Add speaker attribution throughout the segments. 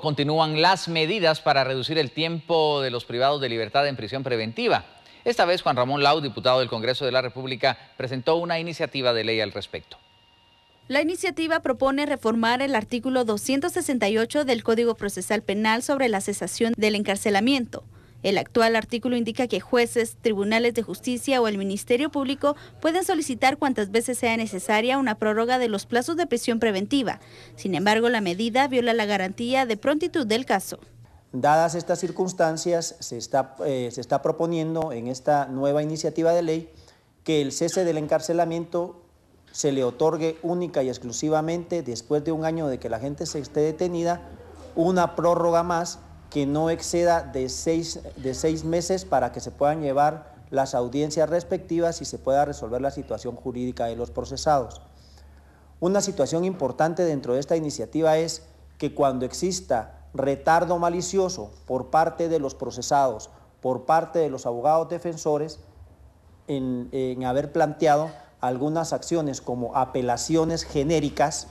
Speaker 1: Continúan las medidas para reducir el tiempo de los privados de libertad en prisión preventiva. Esta vez Juan Ramón Lau, diputado del Congreso de la República, presentó una iniciativa de ley al respecto.
Speaker 2: La iniciativa propone reformar el artículo 268 del Código Procesal Penal sobre la cesación del encarcelamiento el actual artículo indica que jueces, tribunales de justicia o el Ministerio Público pueden solicitar cuantas veces sea necesaria una prórroga de los plazos de prisión preventiva. Sin embargo, la medida viola la garantía de prontitud del caso.
Speaker 1: Dadas estas circunstancias, se está, eh, se está proponiendo en esta nueva iniciativa de ley que el cese del encarcelamiento se le otorgue única y exclusivamente después de un año de que la gente se esté detenida, una prórroga más que no exceda de seis, de meses para que se puedan llevar las audiencias respectivas y se pueda resolver la situación jurídica de los procesados. Una situación importante dentro de esta iniciativa es que cuando exista retardo malicioso por parte de los procesados, por parte de los abogados defensores, en haber planteado algunas acciones como apelaciones genéricas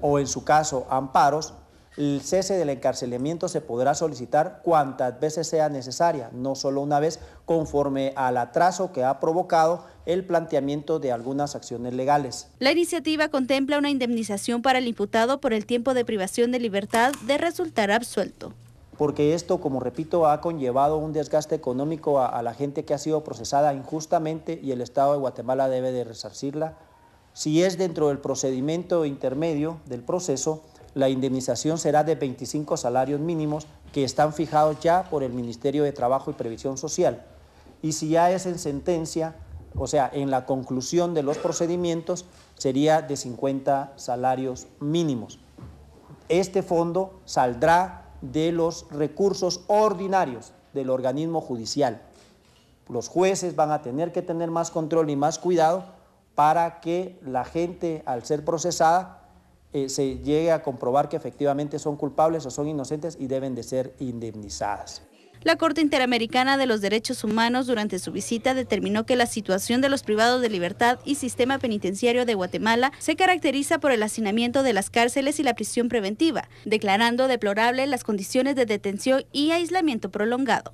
Speaker 1: o en su caso amparos, el cese del encarcelamiento se podrá solicitar cuantas veces sea necesaria, no solo una vez, conforme al atraso que ha provocado el planteamiento de algunas acciones legales.
Speaker 2: La iniciativa contempla una indemnización para el imputado por el tiempo de privación de libertad de resultar absuelto
Speaker 1: porque esto, como repito, ha conllevado un desgaste económico a, la gente que ha sido procesada injustamente y el Estado de Guatemala debe de resarcirla. Si es dentro del procedimiento intermedio del proceso, la indemnización será de 25 salarios mínimos que están fijados ya por el Ministerio de Trabajo y Previsión Social. Y si ya es en sentencia, o sea, en la conclusión de los procedimientos, sería de 50 salarios mínimos. Este fondo saldrá de los recursos ordinarios del organismo judicial. Los jueces van a tener que tener más control y más cuidado para que la gente, al ser procesada, eh, se llegue a comprobar que efectivamente son culpables o son inocentes y deben de ser indemnizadas.
Speaker 2: La Corte Interamericana de los Derechos Humanos durante su visita determinó que la situación de los privados de libertad y sistema penitenciario de Guatemala se caracteriza por el hacinamiento de las cárceles y la prisión preventiva, declarando deplorable las condiciones de detención y aislamiento prolongado.